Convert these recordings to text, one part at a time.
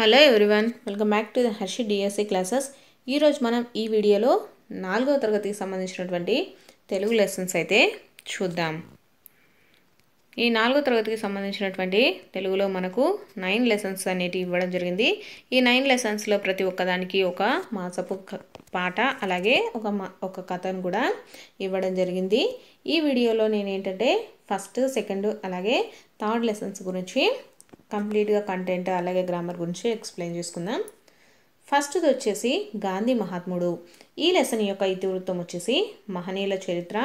hello everyone welcome back to the Harshi DSC classes ఈరోజు మనం ఈ వీడియోలో నాలుగవ తరగతికి సంబంధించినటువంటి తెలుగు లెసన్స్ అయితే చూద్దాం ఈ నాలుగో తరగతికి సంబంధించినటువంటి తెలుగులో మనకు నైన్ లెసన్స్ అనేటివి ఇవ్వడం జరిగింది ఈ నైన్ లెసన్స్లో ప్రతి ఒక్కదానికి ఒక మాసపు పాట అలాగే ఒక మా ఒక కథను కూడా ఇవ్వడం జరిగింది ఈ వీడియోలో నేను ఏంటంటే ఫస్ట్ సెకండ్ అలాగే థర్డ్ లెసన్స్ గురించి కంప్లీట్గా కంటెంట్ అలాగే గ్రామర్ గురించి ఎక్స్ప్లెయిన్ చేసుకుందాం ఫస్ట్ది వచ్చేసి గాంధీ మహాత్ముడు ఈ లెసన్ యొక్క ఇతివృత్తం వచ్చేసి మహనీయుల చరిత్ర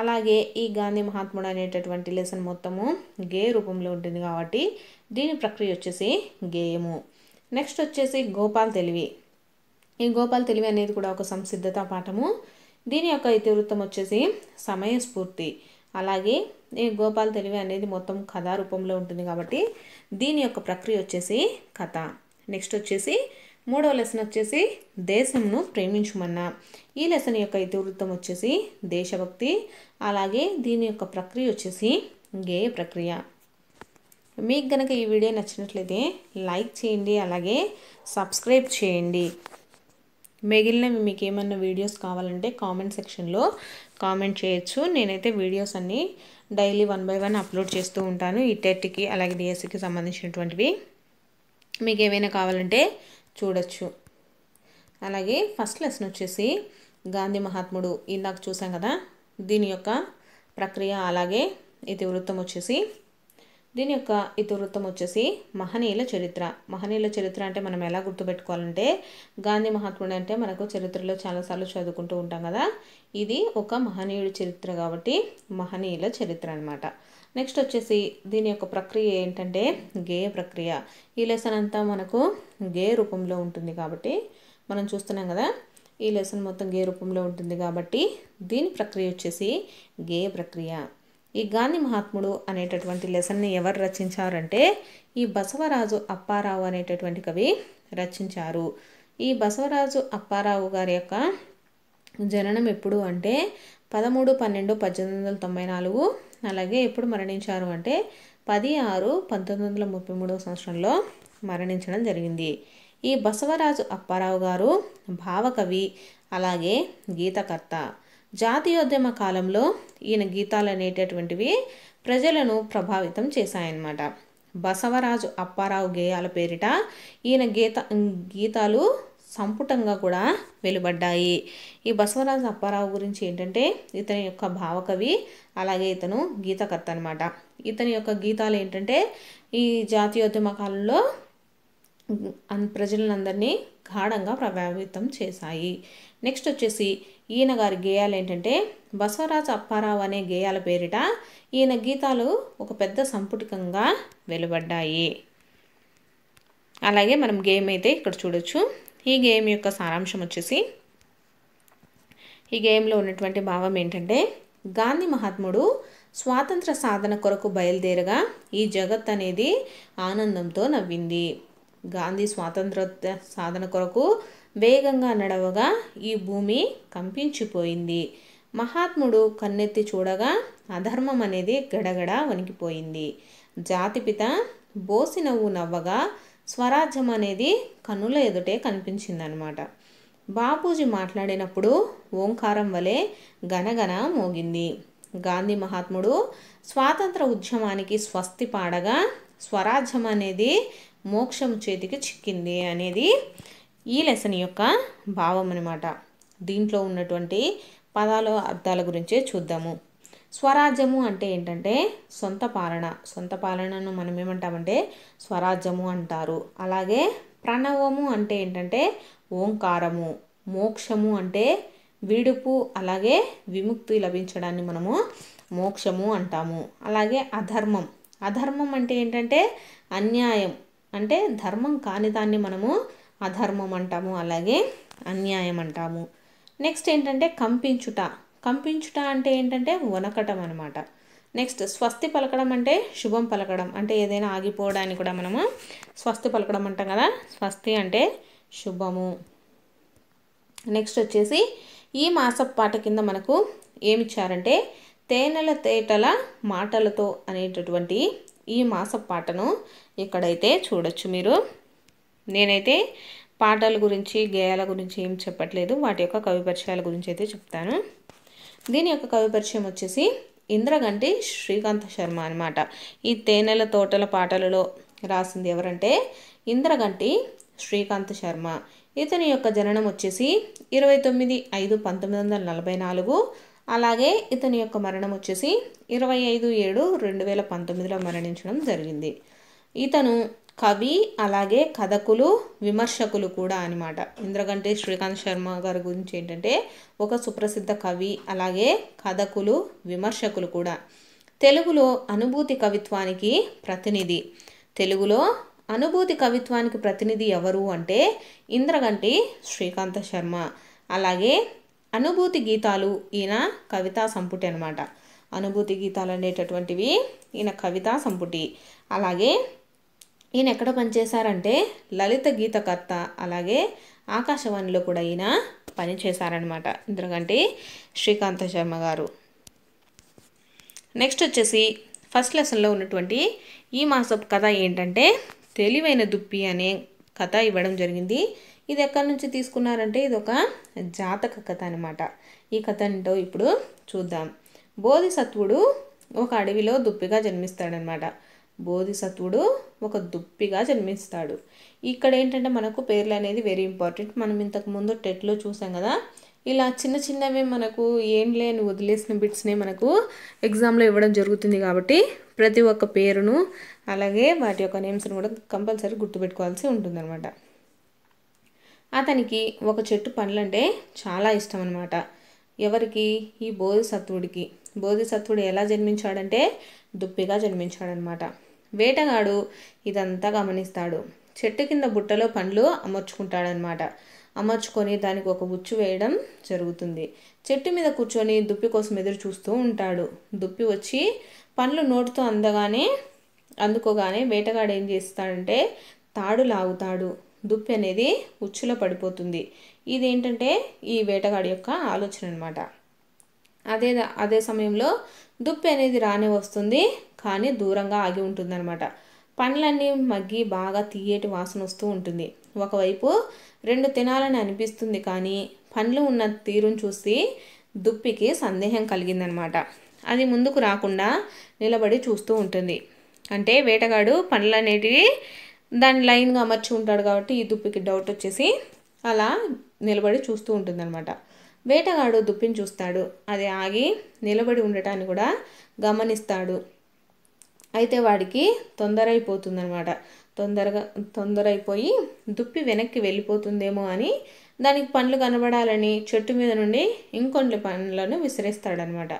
అలాగే ఈ గాంధీ మహాత్ముడు అనేటటువంటి లెసన్ మొత్తము గే రూపంలో ఉంటుంది కాబట్టి దీని ప్రక్రియ వచ్చేసి గేయము నెక్స్ట్ వచ్చేసి గోపాల్ తెలివి ఈ గోపాల్ తెలివి అనేది కూడా ఒక సంసిద్ధత పాఠము దీని యొక్క ఇతివృత్తం వచ్చేసి సమయస్ఫూర్తి అలాగే ఈ గోపాల్ తెలివి అనేది మొత్తం కథా రూపంలో ఉంటుంది కాబట్టి దీని యొక్క ప్రక్రియ వచ్చేసి కథ నెక్స్ట్ వచ్చేసి మూడవ లెసన్ వచ్చేసి దేశంను ప్రేమించమన్న ఈ లెసన్ యొక్క ఇతివృత్తం వచ్చేసి దేశభక్తి అలాగే దీని యొక్క ప్రక్రియ వచ్చేసి గేయ ప్రక్రియ మీకు గనక ఈ వీడియో నచ్చినట్లయితే లైక్ చేయండి అలాగే సబ్స్క్రైబ్ చేయండి మిగిలినవి మీకు ఏమన్నా వీడియోస్ కావాలంటే కామెంట్ సెక్షన్లో కామెంట్ చేయొచ్చు నేనైతే వీడియోస్ అన్నీ daily one by one upload చేస్తూ ఉంటాను ఈ టెట్కి అలాగే డిఎస్సికి సంబంధించినటువంటివి మీకు ఏమైనా కావాలంటే చూడొచ్చు అలాగే ఫస్ట్ లెసన్ వచ్చేసి గాంధీ మహాత్ముడు ఇందాక చూసాం కదా దీని యొక్క ప్రక్రియ అలాగే ఇది వృత్తం వచ్చేసి దీని యొక్క ఇతివృత్తం వచ్చేసి మహనీయుల చరిత్ర మహనీయుల చరిత్ర అంటే మనం ఎలా గుర్తుపెట్టుకోవాలంటే గాంధీ మహాత్ముడు అంటే మనకు చరిత్రలో చాలాసార్లు చదువుకుంటూ ఉంటాం కదా ఇది ఒక మహనీయుడి చరిత్ర కాబట్టి మహనీయుల చరిత్ర అనమాట నెక్స్ట్ వచ్చేసి దీని యొక్క ప్రక్రియ ఏంటంటే గేయ ప్రక్రియ ఈ లెసన్ అంతా మనకు గేయ రూపంలో ఉంటుంది కాబట్టి మనం చూస్తున్నాం కదా ఈ లెసన్ మొత్తం గేయ రూపంలో ఉంటుంది కాబట్టి దీని ప్రక్రియ వచ్చేసి గేయ ప్రక్రియ ఈ గాంధీ మహాత్ముడు అనేటటువంటి లెసన్ని ఎవరు రచించారంటే ఈ బసవరాజు అప్పారావు అనేటటువంటి కవి రచించారు ఈ బసవరాజు అప్పారావు గారి యొక్క జననం ఎప్పుడు అంటే పదమూడు పన్నెండు పద్దెనిమిది వందల తొంభై నాలుగు అలాగే ఎప్పుడు మరణించారు అంటే పది ఆరు పంతొమ్మిది వందల ముప్పై మూడవ సంవత్సరంలో మరణించడం జరిగింది ఈ బసవరాజు అప్పారావు గారు భావకవి అలాగే గీతకర్త జాతీయోద్యమ కాలంలో ఈయన గీతాలు అనేటటువంటివి ప్రజలను ప్రభావితం చేశాయన్నమాట బసవరాజు అప్పారావు గేయాల పేరిట ఈయన గీత గీతాలు సంపుటంగా కూడా వెలువడ్డాయి ఈ బసవరాజు అప్పారావు గురించి ఏంటంటే ఇతని యొక్క భావకవి అలాగే ఇతను గీతకర్త అనమాట ఇతని యొక్క గీతాలు ఏంటంటే ఈ జాతీయోద్యమ కాలంలో ప్రజలందరినీ గాఢంగా ప్రభావితం చేశాయి నెక్స్ట్ వచ్చేసి ఈయన గారి గేయాలు ఏంటంటే బసవరాజు అప్పారావు అనే గేయాల పేరిట ఈయన గీతాలు ఒక పెద్ద సంపుటికంగా వెలువడ్డాయి అలాగే మనం గేమ్ అయితే ఇక్కడ చూడొచ్చు ఈ గేమ్ యొక్క సారాంశం వచ్చేసి ఈ గేమ్లో ఉన్నటువంటి భావం ఏంటంటే గాంధీ మహాత్ముడు స్వాతంత్ర సాధన కొరకు బయలుదేరగా ఈ జగత్ అనేది ఆనందంతో నవ్వింది గాంధీ స్వాతంత్ర సాధన కొరకు వేగంగా నడవగా ఈ భూమి కంపించిపోయింది మహాత్ముడు కన్నెత్తి చూడగా అధర్మం అనేది గడగడ వణికిపోయింది జాతిపిత బోసి నవ్వు నవ్వగా స్వరాజ్యం అనేది కనుల ఎదుటే కనిపించిందనమాట బాపూజీ మాట్లాడినప్పుడు ఓంకారం వలె గనగన మోగింది గాంధీ మహాత్ముడు స్వాతంత్ర ఉద్యమానికి స్వస్తి పాడగా స్వరాజ్యం అనేది మోక్షం చేతికి చిక్కింది అనేది ఈ లెసన్ యొక్క భావం అనమాట దీంట్లో ఉన్నటువంటి పదాలు అర్థాల గురించే చూద్దాము స్వరాజ్యము అంటే ఏంటంటే సొంత పాలన సొంత పాలనను మనం ఏమంటామంటే స్వరాజ్యము అంటారు అలాగే ప్రణవము అంటే ఏంటంటే ఓంకారము మోక్షము అంటే విడుపు అలాగే విముక్తి లభించడాన్ని మనము మోక్షము అంటాము అలాగే అధర్మం అధర్మం అంటే ఏంటంటే అన్యాయం అంటే ధర్మం కాని దాన్ని మనము అధర్మం అంటాము అలాగే అన్యాయం అంటాము నెక్స్ట్ ఏంటంటే కంపించుట కంపించుట అంటే ఏంటంటే వనకటం అనమాట నెక్స్ట్ స్వస్తి పలకడం అంటే శుభం పలకడం అంటే ఏదైనా ఆగిపోవడానికి కూడా మనము స్వస్తి పలకడం అంటాం కదా స్వస్తి అంటే శుభము నెక్స్ట్ వచ్చేసి ఈ పాట కింద మనకు ఏమిచ్చారంటే తేనెల తేటల మాటలతో అనేటటువంటి ఈ పాటను ఇక్కడైతే చూడొచ్చు మీరు నేనైతే పాటల గురించి గేయాల గురించి ఏం చెప్పట్లేదు వాటి యొక్క కవి పరిచయాల గురించి అయితే చెప్తాను దీని యొక్క కవి పరిచయం వచ్చేసి ఇంద్రగంటి శ్రీకాంత శర్మ అనమాట ఈ తేనెల తోటల పాటలలో రాసింది ఎవరంటే ఇంద్రగంటి శ్రీకాంత శర్మ ఇతని యొక్క జననం వచ్చేసి ఇరవై తొమ్మిది ఐదు పంతొమ్మిది వందల నలభై నాలుగు అలాగే ఇతని యొక్క మరణం వచ్చేసి ఇరవై ఐదు ఏడు రెండు వేల పంతొమ్మిదిలో మరణించడం జరిగింది ఇతను కవి అలాగే కథకులు విమర్శకులు కూడా అనమాట ఇంద్రగంటి శ్రీకాంత్ శర్మ గారి గురించి ఏంటంటే ఒక సుప్రసిద్ధ కవి అలాగే కథకులు విమర్శకులు కూడా తెలుగులో అనుభూతి కవిత్వానికి ప్రతినిధి తెలుగులో అనుభూతి కవిత్వానికి ప్రతినిధి ఎవరు అంటే ఇంద్రగంటి శ్రీకాంత శర్మ అలాగే అనుభూతి గీతాలు ఈయన కవితా సంపుటి అనమాట అనుభూతి గీతాలు అనేటటువంటివి ఈయన కవితా సంపుటి అలాగే ఈయన ఎక్కడ పనిచేశారంటే లలిత గీతకర్త అలాగే ఆకాశవాణిలో కూడా ఈయన పనిచేశారనమాట ఎందుకంటే శ్రీకాంత శర్మ గారు నెక్స్ట్ వచ్చేసి ఫస్ట్ లెసన్లో ఉన్నటువంటి ఈ మాసపు కథ ఏంటంటే తెలివైన దుప్పి అనే కథ ఇవ్వడం జరిగింది ఇది ఎక్కడి నుంచి తీసుకున్నారంటే ఇది ఒక జాతక కథ అనమాట ఈ కథ ఏంటో ఇప్పుడు చూద్దాం బోధిసత్వుడు ఒక అడవిలో దుప్పిగా జన్మిస్తాడనమాట బోధిసత్వుడు ఒక దుప్పిగా జన్మిస్తాడు ఇక్కడ ఏంటంటే మనకు పేర్లు అనేది వెరీ ఇంపార్టెంట్ మనం ఇంతకుముందు టెట్లో చూసాం కదా ఇలా చిన్న చిన్నవి మనకు ఏం లేని వదిలేసిన బిట్స్ని మనకు ఎగ్జామ్లో ఇవ్వడం జరుగుతుంది కాబట్టి ప్రతి ఒక్క పేరును అలాగే వాటి యొక్క నేమ్స్ని కూడా కంపల్సరీ గుర్తుపెట్టుకోవాల్సి ఉంటుందన్నమాట అతనికి ఒక చెట్టు అంటే చాలా ఇష్టం అనమాట ఎవరికి ఈ బోధిసత్వుడికి బోధిసత్వుడు ఎలా జన్మించాడంటే దుప్పిగా జన్మించాడనమాట వేటగాడు ఇదంతా గమనిస్తాడు చెట్టు కింద బుట్టలో పండ్లు అమర్చుకుంటాడనమాట అమర్చుకొని దానికి ఒక ఉచ్చు వేయడం జరుగుతుంది చెట్టు మీద కూర్చొని దుప్పి కోసం ఎదురు చూస్తూ ఉంటాడు దుప్పి వచ్చి పండ్లు నోటితో అందగానే అందుకోగానే వేటగాడు ఏం చేస్తాడంటే తాడు లాగుతాడు దుప్పి అనేది ఉచ్చులో పడిపోతుంది ఇదేంటంటే ఈ వేటగాడి యొక్క ఆలోచన అనమాట అదే అదే సమయంలో దుప్పి అనేది రానే వస్తుంది కానీ దూరంగా ఆగి ఉంటుందన్నమాట పండ్లన్నీ మగ్గి బాగా తీయటి వాసన వస్తూ ఉంటుంది ఒకవైపు రెండు తినాలని అనిపిస్తుంది కానీ పండ్లు ఉన్న తీరును చూసి దుప్పికి సందేహం కలిగిందనమాట అది ముందుకు రాకుండా నిలబడి చూస్తూ ఉంటుంది అంటే వేటగాడు పండ్లు అనేటివి దాన్ని లైన్గా అమర్చి ఉంటాడు కాబట్టి ఈ దుప్పికి డౌట్ వచ్చేసి అలా నిలబడి చూస్తూ ఉంటుందన్నమాట వేటగాడు దుప్పిని చూస్తాడు అది ఆగి నిలబడి ఉండటాన్ని కూడా గమనిస్తాడు అయితే వాడికి తొందర అయిపోతుందనమాట తొందరగా తొందర అయిపోయి దుప్పి వెనక్కి వెళ్ళిపోతుందేమో అని దానికి పండ్లు కనబడాలని చెట్టు మీద నుండి ఇంకొన్ని పండ్లను విసిరేస్తాడనమాట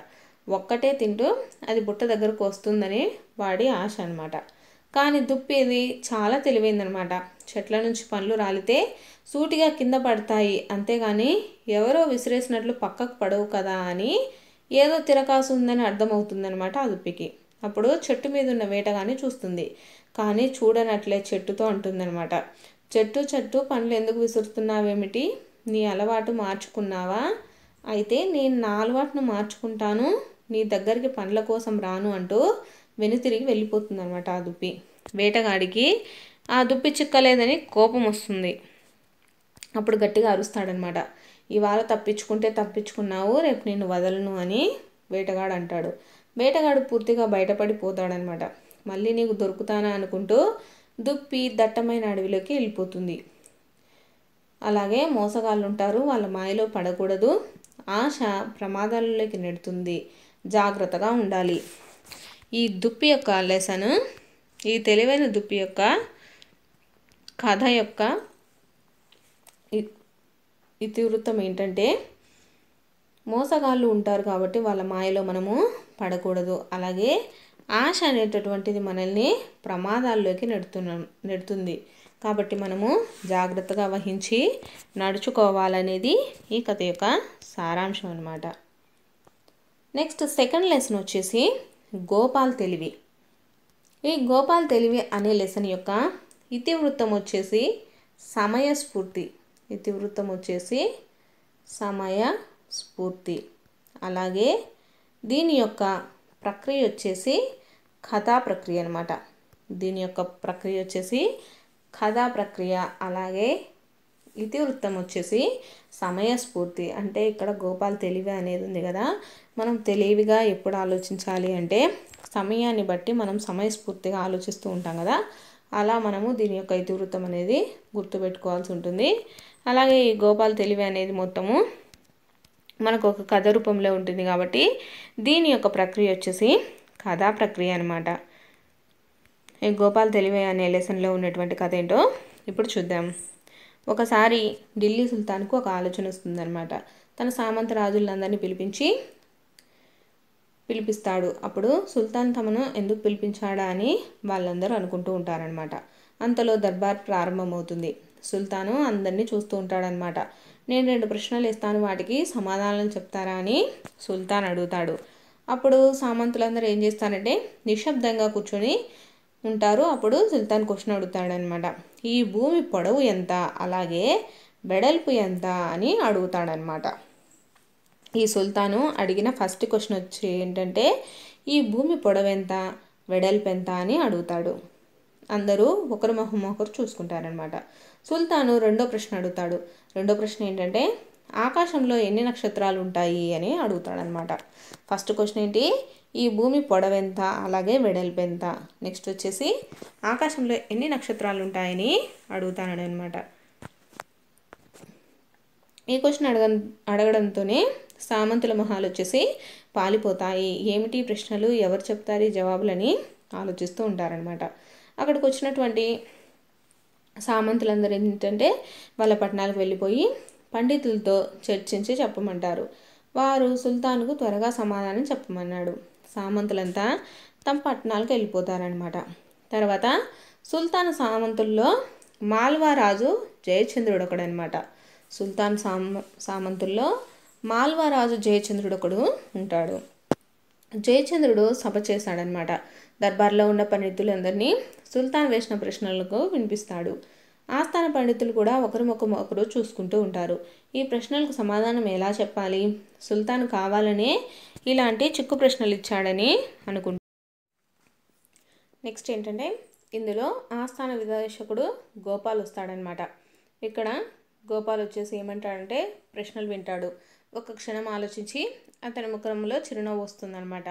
ఒక్కటే తింటూ అది బుట్ట దగ్గరకు వస్తుందని వాడి ఆశ అనమాట కానీ దుప్పి ఇది చాలా తెలివైందనమాట చెట్ల నుంచి పండ్లు రాలితే సూటిగా కింద పడతాయి అంతేగాని ఎవరో విసిరేసినట్లు పక్కకు పడవు కదా అని ఏదో తిరకాసు ఉందని అర్థమవుతుందనమాట ఆ దుప్పికి అప్పుడు చెట్టు మీద ఉన్న వేటగాన్ని చూస్తుంది కానీ చూడనట్లే చెట్టుతో అంటుందన్నమాట చెట్టు చెట్టు పండ్లు ఎందుకు విసురుతున్నావేమిటి నీ అలవాటు మార్చుకున్నావా అయితే నేను నా అలవాటును మార్చుకుంటాను నీ దగ్గరికి పండ్ల కోసం రాను అంటూ వెనుతిరిగి వెళ్ళిపోతుంది అనమాట ఆ దుప్పి వేటగాడికి ఆ దుప్పి చిక్కలేదని కోపం వస్తుంది అప్పుడు గట్టిగా అరుస్తాడనమాట ఇవాళ తప్పించుకుంటే తప్పించుకున్నావు రేపు నేను వదలను అని వేటగాడు అంటాడు వేటగాడు పూర్తిగా బయటపడిపోతాడనమాట మళ్ళీ నీకు దొరుకుతానా అనుకుంటూ దుప్పి దట్టమైన అడవిలోకి వెళ్ళిపోతుంది అలాగే మోసగాళ్ళు ఉంటారు వాళ్ళ మాయలో పడకూడదు ఆశ ప్రమాదాలలోకి నెడుతుంది జాగ్రత్తగా ఉండాలి ఈ దుప్పి యొక్క లెసన్ ఈ తెలివైన దుప్పి యొక్క కథ యొక్క ఇతివృత్తం ఏంటంటే మోసగాళ్ళు ఉంటారు కాబట్టి వాళ్ళ మాయలో మనము పడకూడదు అలాగే ఆశ అనేటటువంటిది మనల్ని ప్రమాదాల్లోకి నెడుతున్న నెడుతుంది కాబట్టి మనము జాగ్రత్తగా వహించి నడుచుకోవాలనేది ఈ కథ యొక్క సారాంశం అనమాట నెక్స్ట్ సెకండ్ లెసన్ వచ్చేసి గోపాల్ తెలివి ఈ గోపాల్ తెలివి అనే లెసన్ యొక్క ఇతివృత్తం వచ్చేసి సమయ స్ఫూర్తి ఇతివృత్తం వచ్చేసి సమయ స్ఫూర్తి అలాగే దీని యొక్క ప్రక్రియ వచ్చేసి కథా ప్రక్రియ అనమాట దీని యొక్క ప్రక్రియ వచ్చేసి కథా ప్రక్రియ అలాగే ఇతివృత్తం వచ్చేసి సమయస్ఫూర్తి అంటే ఇక్కడ గోపాల్ తెలివి అనేది ఉంది కదా మనం తెలివిగా ఎప్పుడు ఆలోచించాలి అంటే సమయాన్ని బట్టి మనం సమయస్ఫూర్తిగా ఆలోచిస్తూ ఉంటాం కదా అలా మనము దీని యొక్క ఇతివృత్తం అనేది గుర్తుపెట్టుకోవాల్సి ఉంటుంది అలాగే ఈ గోపాల్ తెలివి అనేది మొత్తము మనకు ఒక కథ రూపంలో ఉంటుంది కాబట్టి దీని యొక్క ప్రక్రియ వచ్చేసి కథా ప్రక్రియ అనమాట ఈ గోపాల్ తెలివే అనే లెసన్లో ఉన్నటువంటి కథ ఏంటో ఇప్పుడు చూద్దాం ఒకసారి ఢిల్లీ సుల్తాన్కు ఒక ఆలోచన వస్తుందన్నమాట తన సామంత రాజులందరినీ పిలిపించి పిలిపిస్తాడు అప్పుడు సుల్తాన్ తమను ఎందుకు పిలిపించాడా అని వాళ్ళందరూ అనుకుంటూ ఉంటారనమాట అంతలో దర్బార్ ప్రారంభమవుతుంది సుల్తాను అందరినీ చూస్తూ ఉంటాడనమాట నేను రెండు ప్రశ్నలు ఇస్తాను వాటికి సమాధానం చెప్తారా అని సుల్తాన్ అడుగుతాడు అప్పుడు సామంతులందరూ ఏం చేస్తారంటే నిశ్శబ్దంగా కూర్చొని ఉంటారు అప్పుడు సుల్తాన్ క్వశ్చన్ అడుగుతాడనమాట ఈ భూమి పొడవు ఎంత అలాగే వెడల్పు ఎంత అని అడుగుతాడనమాట ఈ సుల్తాను అడిగిన ఫస్ట్ క్వశ్చన్ వచ్చి ఏంటంటే ఈ భూమి పొడవు ఎంత వెడల్పు ఎంత అని అడుగుతాడు అందరూ ఒకరి మొహం ఒకరు చూసుకుంటారనమాట సుల్తాను రెండో ప్రశ్న అడుగుతాడు రెండో ప్రశ్న ఏంటంటే ఆకాశంలో ఎన్ని నక్షత్రాలు ఉంటాయి అని అడుగుతాడనమాట ఫస్ట్ క్వశ్చన్ ఏంటి ఈ భూమి పొడవెంత అలాగే ఎంత నెక్స్ట్ వచ్చేసి ఆకాశంలో ఎన్ని నక్షత్రాలు ఉంటాయని అడుగుతాడు అనమాట ఈ క్వశ్చన్ అడగ అడగడంతోనే సామంతుల మొహాలు వచ్చేసి పాలిపోతాయి ఏమిటి ప్రశ్నలు ఎవరు చెప్తారు జవాబులని ఆలోచిస్తూ ఉంటారనమాట అక్కడికి వచ్చినటువంటి సామంతులందరూ ఏంటంటే వాళ్ళ పట్టణాలకు వెళ్ళిపోయి పండితులతో చర్చించి చెప్పమంటారు వారు సుల్తాన్కు త్వరగా సమాధానం చెప్పమన్నాడు సామంతులంతా తమ పట్టణాలకు వెళ్ళిపోతారనమాట తర్వాత సుల్తాన్ సామంతుల్లో మాల్వా రాజు జయచంద్రుడు ఒకడనమాట సుల్తాన్ సామ సామంతుల్లో మాల్వా రాజు జయచంద్రుడు ఒకడు ఉంటాడు జయచంద్రుడు సభ చేశాడనమాట దర్బార్లో ఉన్న పండితులందరినీ సుల్తాన్ వేసిన ప్రశ్నలకు వినిపిస్తాడు ఆస్థాన పండితులు కూడా ఒకరి ముఖం ఒకరు చూసుకుంటూ ఉంటారు ఈ ప్రశ్నలకు సమాధానం ఎలా చెప్పాలి సుల్తాన్ కావాలనే ఇలాంటి చిక్కు ప్రశ్నలు ఇచ్చాడని అనుకుంటా నెక్స్ట్ ఏంటంటే ఇందులో ఆస్థాన విదేశకుడు గోపాల్ వస్తాడనమాట ఇక్కడ గోపాల్ వచ్చేసి ఏమంటాడంటే ప్రశ్నలు వింటాడు ఒక క్షణం ఆలోచించి అతని ముఖంలో చిరునవ్వు వస్తుంది అనమాట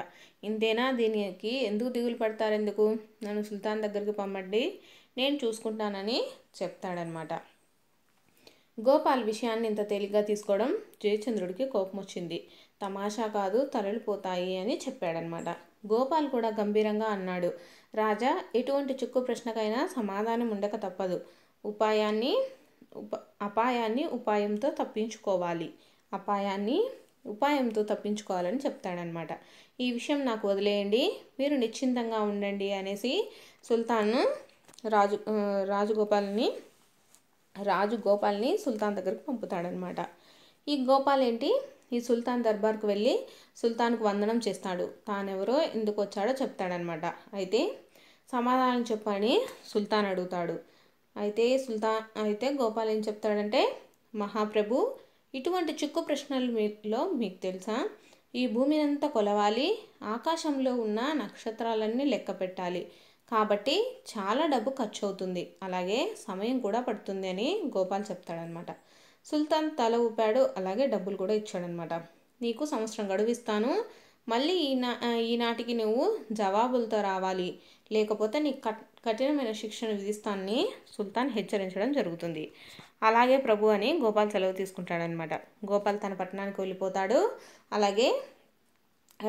ఇంతేనా దీనికి ఎందుకు దిగులు పడతారు ఎందుకు నన్ను సుల్తాన్ దగ్గరికి పంపండి నేను చూసుకుంటానని చెప్తాడనమాట గోపాల్ విషయాన్ని ఇంత తేలిగ్గా తీసుకోవడం జయచంద్రుడికి కోపం వచ్చింది తమాషా కాదు తలలు పోతాయి అని చెప్పాడనమాట గోపాల్ కూడా గంభీరంగా అన్నాడు రాజా ఎటువంటి చిక్కు ప్రశ్నకైనా సమాధానం ఉండక తప్పదు ఉపాయాన్ని ఉప అపాయాన్ని ఉపాయంతో తప్పించుకోవాలి అపాయాన్ని ఉపాయంతో తప్పించుకోవాలని చెప్తాడనమాట ఈ విషయం నాకు వదిలేయండి మీరు నిశ్చింతంగా ఉండండి అనేసి సుల్తాను రాజు రాజగోపాల్ని రాజు గోపాల్ని సుల్తాన్ దగ్గరకు పంపుతాడనమాట ఈ గోపాల్ ఏంటి ఈ సుల్తాన్ దర్బార్కు వెళ్ళి సుల్తాన్కు వందనం చేస్తాడు తానెవరో ఎందుకు వచ్చాడో చెప్తాడనమాట అయితే సమాధానం చెప్పని సుల్తాన్ అడుగుతాడు అయితే సుల్తాన్ అయితే గోపాల్ ఏం చెప్తాడంటే మహాప్రభు ఇటువంటి చిక్కు ప్రశ్నలు మీలో మీకు తెలుసా ఈ భూమిని అంతా కొలవాలి ఆకాశంలో ఉన్న నక్షత్రాలన్నీ లెక్క పెట్టాలి కాబట్టి చాలా డబ్బు ఖర్చు అవుతుంది అలాగే సమయం కూడా పడుతుంది అని గోపాల్ చెప్తాడనమాట సుల్తాన్ తల ఊపాడు అలాగే డబ్బులు కూడా ఇచ్చాడనమాట నీకు సంవత్సరం గడువిస్తాను మళ్ళీ ఈనా ఈనాటికి నువ్వు జవాబులతో రావాలి లేకపోతే నీకు కఠినమైన శిక్షణ విధిస్తానని సుల్తాన్ హెచ్చరించడం జరుగుతుంది అలాగే ప్రభు అని గోపాల్ సెలవు తీసుకుంటాడనమాట గోపాల్ తన పట్టణానికి వెళ్ళిపోతాడు అలాగే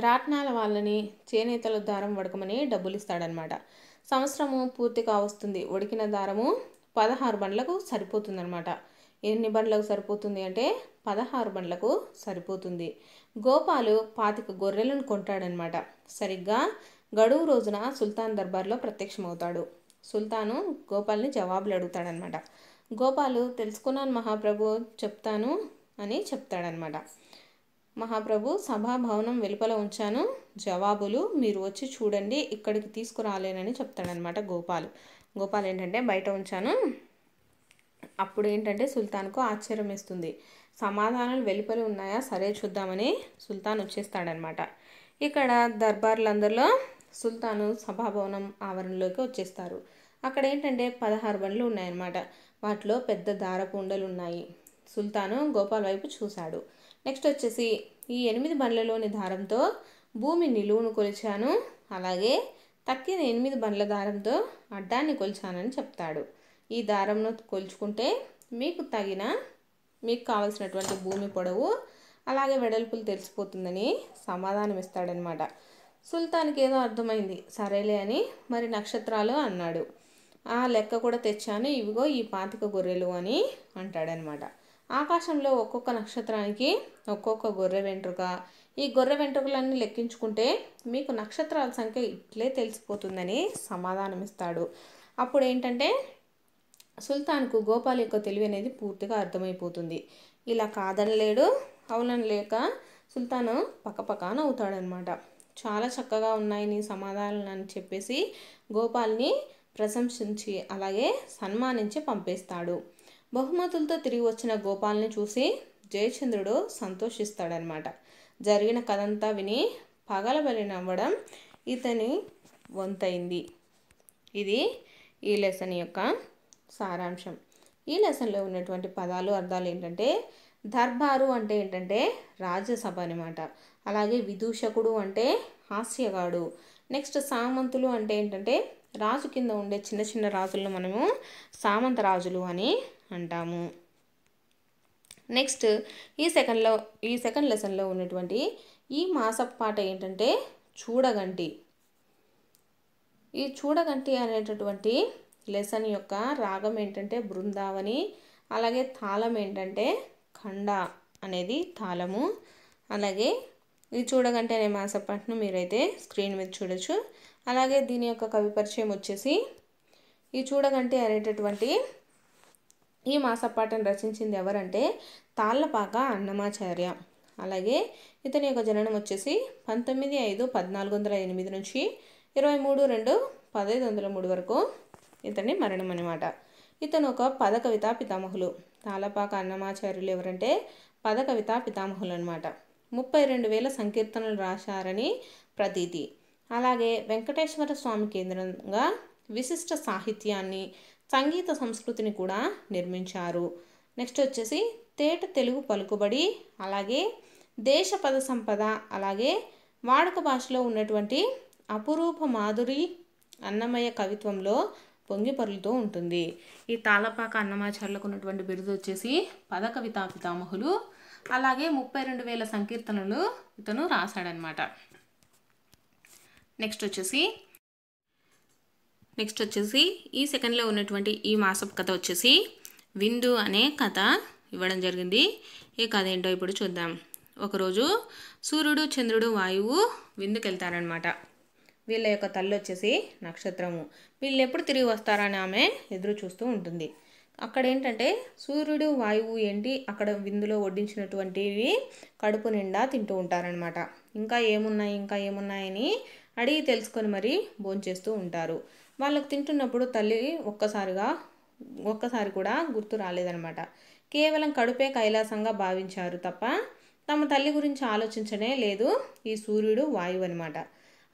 రాట్నాల వాళ్ళని చేనేతల దారం వడకమని డబ్బులు ఇస్తాడనమాట సంవత్సరము పూర్తి కావస్తుంది ఉడికిన దారము పదహారు బండ్లకు సరిపోతుందనమాట ఎన్ని బండ్లకు సరిపోతుంది అంటే పదహారు బండ్లకు సరిపోతుంది గోపాలు పాతిక గొర్రెలను కొంటాడనమాట సరిగ్గా గడువు రోజున సుల్తాన్ దర్బార్లో ప్రత్యక్షమవుతాడు సుల్తాను గోపాల్ని జవాబులు అడుగుతాడనమాట గోపాలు తెలుసుకున్నాను మహాప్రభు చెప్తాను అని చెప్తాడనమాట మహాప్రభు సభాభవనం వెలుపల ఉంచాను జవాబులు మీరు వచ్చి చూడండి ఇక్కడికి తీసుకురాలేనని చెప్తాడనమాట గోపాలు గోపాల్ ఏంటంటే బయట ఉంచాను అప్పుడు ఏంటంటే సుల్తాన్కు ఆశ్చర్యం వేస్తుంది సమాధానాలు వెలుపల ఉన్నాయా సరే చూద్దామని సుల్తాన్ వచ్చేస్తాడనమాట ఇక్కడ దర్బార్లందరిలో సుల్తాను సభాభవనం ఆవరణలోకి వచ్చేస్తారు అక్కడ ఏంటంటే పదహారు బండ్లు ఉన్నాయన్నమాట వాటిలో పెద్ద దారపు ఉన్నాయి సుల్తాను గోపాల్ వైపు చూశాడు నెక్స్ట్ వచ్చేసి ఈ ఎనిమిది బండ్లలోని దారంతో భూమి నిలువును కొలిచాను అలాగే తక్కిన ఎనిమిది బండ్ల దారంతో అడ్డాన్ని కొలిచానని చెప్తాడు ఈ దారంను కొలుచుకుంటే మీకు తగిన మీకు కావలసినటువంటి భూమి పొడవు అలాగే వెడల్పులు తెలిసిపోతుందని సమాధానం ఇస్తాడనమాట సుల్తాన్కి ఏదో అర్థమైంది సరేలే అని మరి నక్షత్రాలు అన్నాడు ఆ లెక్క కూడా తెచ్చాను ఇవిగో ఈ పాతిక గొర్రెలు అని అంటాడనమాట ఆకాశంలో ఒక్కొక్క నక్షత్రానికి ఒక్కొక్క గొర్రె వెంట్రుక ఈ గొర్రె వెంట్రుకలన్నీ లెక్కించుకుంటే మీకు నక్షత్రాల సంఖ్య ఇట్లే తెలిసిపోతుందని సమాధానమిస్తాడు అప్పుడు ఏంటంటే సుల్తాన్కు గోపాల్ యొక్క తెలివి అనేది పూర్తిగా అర్థమైపోతుంది ఇలా కాదనలేడు అవునలేక సుల్తాను పక్కపక్క నవ్వుతాడనమాట చాలా చక్కగా ఉన్నాయి నీ సమాధానాలు అని చెప్పేసి గోపాల్ని ప్రశంసించి అలాగే సన్మానించి పంపేస్తాడు బహుమతులతో తిరిగి వచ్చిన గోపాల్ని చూసి జయచంద్రుడు సంతోషిస్తాడనమాట జరిగిన కథంతా విని పగలబలి నవ్వడం ఇతని వంతైంది ఇది ఈ లెసన్ యొక్క సారాంశం ఈ లెసన్లో ఉన్నటువంటి పదాలు అర్థాలు ఏంటంటే దర్బారు అంటే ఏంటంటే రాజ్యసభ అనమాట అలాగే విదూషకుడు అంటే హాస్యగాడు నెక్స్ట్ సామంతులు అంటే ఏంటంటే రాజు కింద ఉండే చిన్న చిన్న రాజులను మనము సామంత రాజులు అని అంటాము నెక్స్ట్ ఈ సెకండ్లో ఈ సెకండ్ లెసన్లో ఉన్నటువంటి ఈ మాస పాట ఏంటంటే చూడగంటి ఈ చూడగంటి అనేటటువంటి లెసన్ యొక్క రాగం ఏంటంటే బృందావని అలాగే తాళం ఏంటంటే ఖండ అనేది తాళము అలాగే ఈ చూడగంటి అనే పాటను మీరైతే స్క్రీన్ మీద చూడొచ్చు అలాగే దీని యొక్క కవి పరిచయం వచ్చేసి ఈ చూడగంటి అనేటటువంటి ఈ మాసపాటను రచించింది ఎవరంటే తాళ్ళపాక అన్నమాచార్య అలాగే ఇతని యొక్క జననం వచ్చేసి పంతొమ్మిది ఐదు పద్నాలుగు వందల ఎనిమిది నుంచి ఇరవై మూడు రెండు పదహైదు వందల మూడు వరకు ఇతని మరణం అనమాట ఇతను ఒక పద కవిత పితామహులు తాళపాక అన్నమాచార్యులు ఎవరంటే పద కవిత పితామహులు అనమాట ముప్పై రెండు వేల సంకీర్తనలు రాశారని ప్రతీతి అలాగే వెంకటేశ్వర స్వామి కేంద్రంగా విశిష్ట సాహిత్యాన్ని సంగీత సంస్కృతిని కూడా నిర్మించారు నెక్స్ట్ వచ్చేసి తేట తెలుగు పలుకుబడి అలాగే దేశ పద సంపద అలాగే వాడుక భాషలో ఉన్నటువంటి అపురూప మాధురి అన్నమయ కవిత్వంలో పొంగిపరులుతూ ఉంటుంది ఈ తాళపాక అన్నమాచారులకు ఉన్నటువంటి బిరుదు వచ్చేసి పద కవితా పితామహులు అలాగే ముప్పై రెండు వేల సంకీర్తనలు ఇతను రాశాడనమాట నెక్స్ట్ వచ్చేసి నెక్స్ట్ వచ్చేసి ఈ సెకండ్లో ఉన్నటువంటి ఈ మాసపు కథ వచ్చేసి విందు అనే కథ ఇవ్వడం జరిగింది ఈ కథ ఏంటో ఇప్పుడు చూద్దాం ఒకరోజు సూర్యుడు చంద్రుడు వాయువు విందుకెళ్తారనమాట వీళ్ళ యొక్క తల్లి వచ్చేసి నక్షత్రము వీళ్ళు ఎప్పుడు తిరిగి వస్తారని ఆమె ఎదురు చూస్తూ ఉంటుంది అక్కడ ఏంటంటే సూర్యుడు వాయువు ఏంటి అక్కడ విందులో వడ్డించినటువంటివి కడుపు నిండా తింటూ ఉంటారనమాట ఇంకా ఏమున్నాయి ఇంకా ఏమున్నాయని అడిగి తెలుసుకొని మరీ భోంచేస్తూ ఉంటారు వాళ్ళకు తింటున్నప్పుడు తల్లి ఒక్కసారిగా ఒక్కసారి కూడా గుర్తు రాలేదనమాట కేవలం కడుపే కైలాసంగా భావించారు తప్ప తమ తల్లి గురించి ఆలోచించనే లేదు ఈ సూర్యుడు వాయువు అనమాట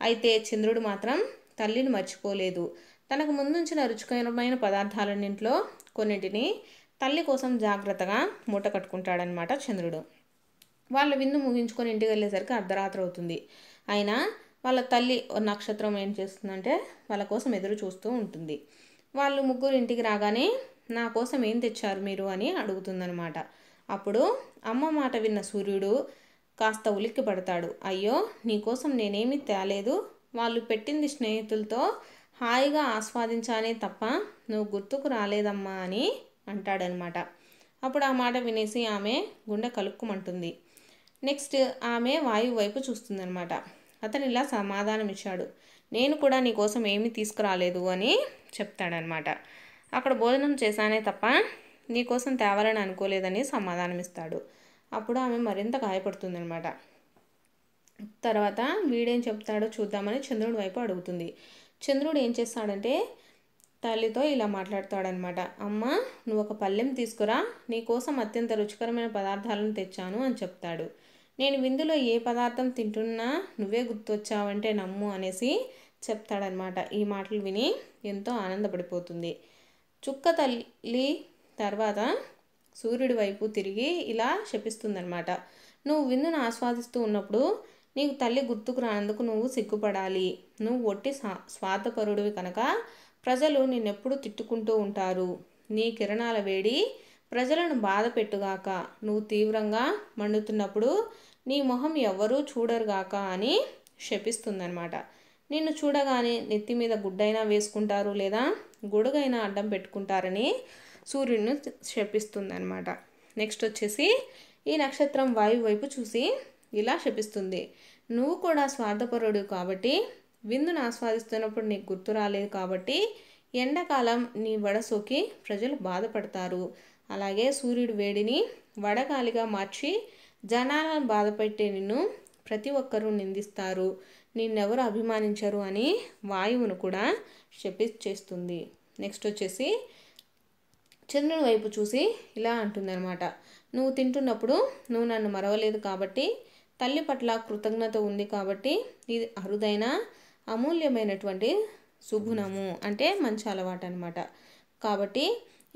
అయితే చంద్రుడు మాత్రం తల్లిని మర్చిపోలేదు తనకు ముందుంచిన రుచికరమైన పదార్థాలన్నింటిలో కొన్నింటిని తల్లి కోసం జాగ్రత్తగా మూట కట్టుకుంటాడనమాట చంద్రుడు వాళ్ళు విందు ముగించుకొని ఇంటికి వెళ్ళేసరికి అర్ధరాత్రి అవుతుంది అయినా వాళ్ళ తల్లి నక్షత్రం ఏం చేస్తుందంటే వాళ్ళ కోసం ఎదురు చూస్తూ ఉంటుంది వాళ్ళు ముగ్గురు ఇంటికి రాగానే నా కోసం ఏం తెచ్చారు మీరు అని అడుగుతుందనమాట అప్పుడు అమ్మ మాట విన్న సూర్యుడు కాస్త ఉలిక్కి పడతాడు అయ్యో నీకోసం నేనేమీ తేలేదు వాళ్ళు పెట్టింది స్నేహితులతో హాయిగా ఆస్వాదించానే తప్ప నువ్వు గుర్తుకు రాలేదమ్మా అని అంటాడనమాట అప్పుడు ఆ మాట వినేసి ఆమె గుండె కలుక్కుమంటుంది నెక్స్ట్ ఆమె వాయువు వైపు చూస్తుందనమాట అతను సమాధానం సమాధానమిచ్చాడు నేను కూడా నీ కోసం ఏమీ తీసుకురాలేదు అని చెప్తాడనమాట అక్కడ భోజనం చేశానే తప్ప నీకోసం తేవాలని అనుకోలేదని సమాధానమిస్తాడు అప్పుడు ఆమె మరింత గాయపడుతుంది అనమాట తర్వాత వీడేం చెప్తాడో చూద్దామని చంద్రుడి వైపు అడుగుతుంది చంద్రుడు ఏం చేస్తాడంటే తల్లితో ఇలా మాట్లాడతాడనమాట అమ్మ నువ్వు ఒక పళ్ళెం తీసుకురా నీకోసం అత్యంత రుచికరమైన పదార్థాలను తెచ్చాను అని చెప్తాడు నేను విందులో ఏ పదార్థం తింటున్నా నువ్వే గుర్తొచ్చావంటే నమ్ము అనేసి చెప్తాడనమాట ఈ మాటలు విని ఎంతో ఆనందపడిపోతుంది చుక్క తల్లి తర్వాత సూర్యుడి వైపు తిరిగి ఇలా శపిస్తుందనమాట నువ్వు విందును ఆస్వాదిస్తూ ఉన్నప్పుడు నీకు తల్లి గుర్తుకు రానందుకు నువ్వు సిగ్గుపడాలి నువ్వు ఒట్టి స్వార్థపరుడివి కనుక ప్రజలు నిన్నెప్పుడు తిట్టుకుంటూ ఉంటారు నీ కిరణాల వేడి ప్రజలను బాధ పెట్టుగాక నువ్వు తీవ్రంగా మండుతున్నప్పుడు నీ మొహం ఎవ్వరూ చూడరుగాక అని శపిస్తుందనమాట నిన్ను చూడగానే నెత్తి మీద గుడ్డైనా వేసుకుంటారు లేదా గుడుగైనా అడ్డం పెట్టుకుంటారని సూర్యుడిని శపిస్తుందనమాట నెక్స్ట్ వచ్చేసి ఈ నక్షత్రం వాయువు వైపు చూసి ఇలా శపిస్తుంది నువ్వు కూడా స్వార్థపరుడు కాబట్టి విందును ఆస్వాదిస్తున్నప్పుడు నీకు గుర్తు రాలేదు కాబట్టి ఎండాకాలం నీ వడసోకి ప్రజలు బాధపడతారు అలాగే సూర్యుడు వేడిని వడగాలిగా మార్చి జనాలను బాధపెట్టే నిన్ను ప్రతి ఒక్కరూ నిందిస్తారు నిన్నెవరు అభిమానించరు అని వాయువును కూడా చేస్తుంది నెక్స్ట్ వచ్చేసి చంద్రుని వైపు చూసి ఇలా అంటుందన్నమాట నువ్వు తింటున్నప్పుడు నువ్వు నన్ను మరవలేదు కాబట్టి తల్లి పట్ల కృతజ్ఞత ఉంది కాబట్టి ఇది అరుదైన అమూల్యమైనటువంటి సుగుణము అంటే మంచి అలవాటు అనమాట కాబట్టి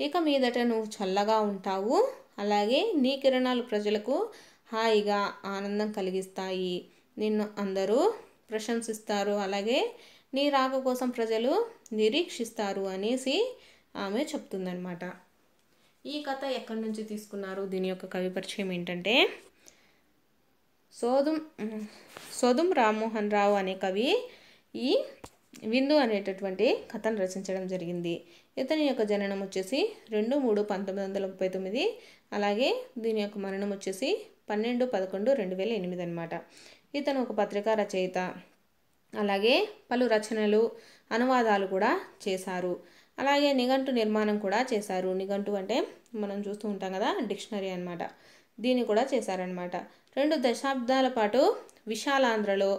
ఇక మీదట నువ్వు చల్లగా ఉంటావు అలాగే నీ కిరణాలు ప్రజలకు హాయిగా ఆనందం కలిగిస్తాయి నిన్ను అందరూ ప్రశంసిస్తారు అలాగే నీ రాక కోసం ప్రజలు నిరీక్షిస్తారు అనేసి ఆమె చెప్తుందనమాట ఈ కథ ఎక్కడి నుంచి తీసుకున్నారు దీని యొక్క కవి పరిచయం ఏంటంటే సోదుం సోదుం రామ్మోహన్ రావు అనే కవి ఈ విందు అనేటటువంటి కథను రచించడం జరిగింది ఇతని యొక్క జననం వచ్చేసి రెండు మూడు పంతొమ్మిది వందల ముప్పై తొమ్మిది అలాగే దీని యొక్క మరణం వచ్చేసి పన్నెండు పదకొండు రెండు వేల ఎనిమిది అనమాట ఇతను ఒక పత్రికా రచయిత అలాగే పలు రచనలు అనువాదాలు కూడా చేశారు అలాగే నిఘంటు నిర్మాణం కూడా చేశారు నిఘంటు అంటే మనం చూస్తూ ఉంటాం కదా డిక్షనరీ అనమాట దీన్ని కూడా చేశారనమాట రెండు దశాబ్దాల పాటు విశాలాంధ్రలో